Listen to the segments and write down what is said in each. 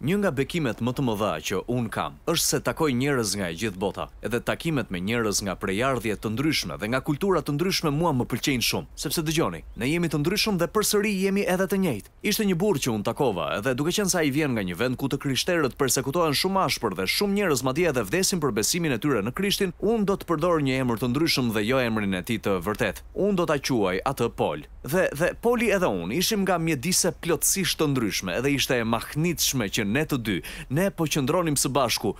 Një nga bekimet më të mëdha që un kam është se takoj njerëz nga e gjithë bota, edhe takimet me njerëz nga prejardhje të ndryshme dhe nga kultura të ndryshme mua më pëlqejnë shumë, sepse dëgjoni, ne jemi të ndryshëm dhe përsëri jemi edhe të njëjtë. Ishte një burr që un takova, edhe duke qenë se ai vjen nga një vend ku të krishterët përsekutohen shumë ashpër dhe shumë njerëz madje edhe vdesin për besimin e tyre në Krishtin, un do të përdor një emër të ndryshëm dhe jo emrin e tij të Un do ta quaj atë Dhe dhe Poli edhe un ishim nga mjedise plotësisht të ndryshme, ishte e mahnitshme që ne të dy, ne po qëndronim së bashku,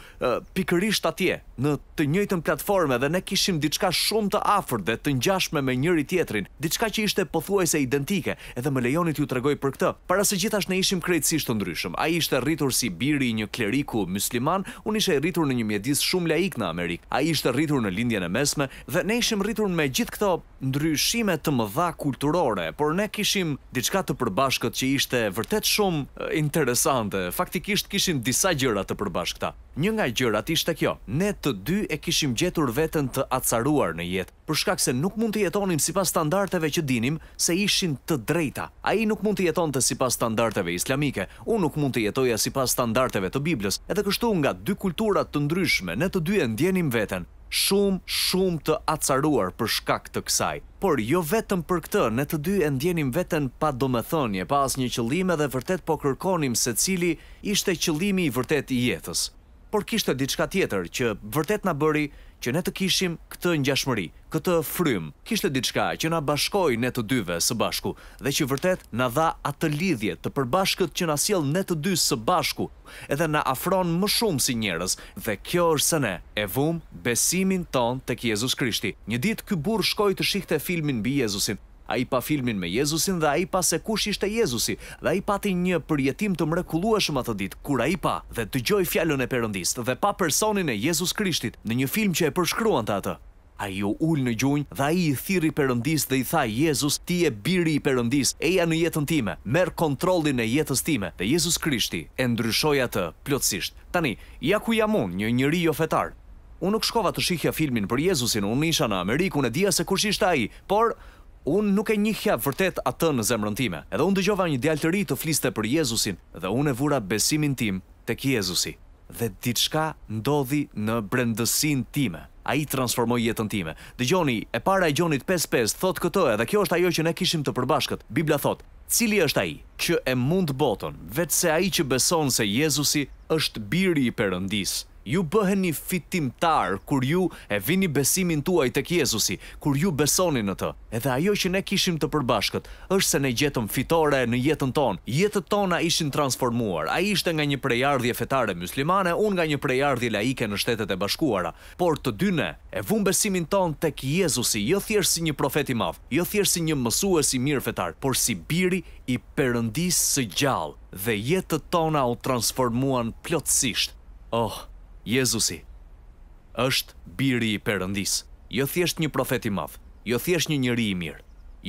pikërisht atje, në të njëjtën platforme dhe ne kishim diçka shumë të afërt dhe të ngjashme me njëri tjetrin, diçka që ishte pothuajse identike, edhe më lejoni t'ju tregoj për këtë. Para së gjithash ne ishim krejtësisht të ndryshëm. Ai ishte rritur si biri i një kleriku musliman, unë ishe rritur në një mjedis shumë laik në Amerikë. Ai ishte rritur në lindjen e mesme dhe ne ishim rritur me gjithë këto ndryshime të mëdha kulturore, por ne kishim diçka të përbashkët që ishte vërtet shumë interesante. Fakti faktikisht kishim disa gjërat të përbashkëta. Një nga gjërat ishte kjo, ne të dy e kishim gjetur vetën të atësaruar në jetë, përshkak se nuk mund të jetonim si pas standarteve që dinim se ishin të drejta. A i nuk mund të jeton të si pas standarteve islamike, unë nuk mund të jetoja si pas standarteve të Biblës, edhe kështu nga dy kulturat të ndryshme, ne të dy e ndjenim vetën, shumë, shumë të acaruar për shkak të kësaj. Por jo vetëm për këtë, ne të dy e ndjenim veten pa domethënie, pa asnjë qëllime dhe vërtet po kërkonim se cili ishte qëllimi i vërtet i jetës. Por kishte diçka tjetër që vërtet na bëri që ne të kishim këtë ngjashmëri, këtë frym. Kishte diçka që na bashkoi ne të dyve së bashku dhe që vërtet na dha atë lidhje të përbashkët që na sjell ne të dy së bashku, edhe na afron më shumë si njerëz dhe kjo është se ne e vum besimin ton tek kjezus Krishti. Një ditë ky burr shkoi të shihte filmin mbi Jezusin A i pa filmin me Jezusin dhe a i pa se kush ishte Jezusi dhe a i pati një përjetim të mrekulueshëm atë dit, kur i pa dhe të gjoj fjallën e përëndist dhe pa personin e Jezus Krishtit në një film që e përshkruan të atë. A i u ullë në gjunjë dhe a i i thiri përëndis dhe i tha Jezus ti e biri i përëndis eja në jetën time, merë kontrolin e jetës time dhe Jezus Krishti e ndryshoja të plotësisht. Tani, ja ku jam unë një njëri jo fetar. Unë nuk shkova të shihja filmin për Jezusin, unë isha në Amerikun e dia se kush ishte a i, por Unë nuk e njihja vërtet atë në zemrën time, edhe unë dëgjova një djalë të ri të fliste për Jezusin dhe unë e vura besimin tim tek Jezusi. Dhe diçka ndodhi në brendësin time. A i transformoj jetën time. Dëgjoni, e para e gjonit 5-5, thot këto e dhe kjo është ajo që ne kishim të përbashkët. Biblia thot, cili është a i që e mund botën, vetë se a i që beson se Jezusi është biri i përëndisë ju bëhen një fitimtar kur ju e vini besimin tuaj të kjezusi, kur ju besoni në të. Edhe ajo që ne kishim të përbashkët, është se ne gjetëm fitore në jetën tonë. Jetët tona ishin transformuar, a ishte nga një prejardhje fetare muslimane, unë nga një prejardhje laike në shtetet e bashkuara. Por të dyne, e vun besimin tonë të kjezusi, jo thjerë si një profeti mafë, jo thjerë si një mësue si mirë fetar, por si biri i përëndisë së gjallë dhe jetët tona u transformuan plotësisht. Oh, Jezusi, është biri i përëndis, jo thjesht një profet i madhë, jo thjesht një njëri i mirë,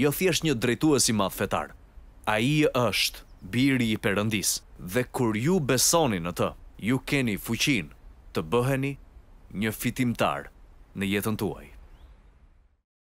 jo thjesht një drejtues i madhë fetar. A i është biri i përëndis, dhe kur ju besoni në të, ju keni fuqin të bëheni një fitimtar në jetën tuaj.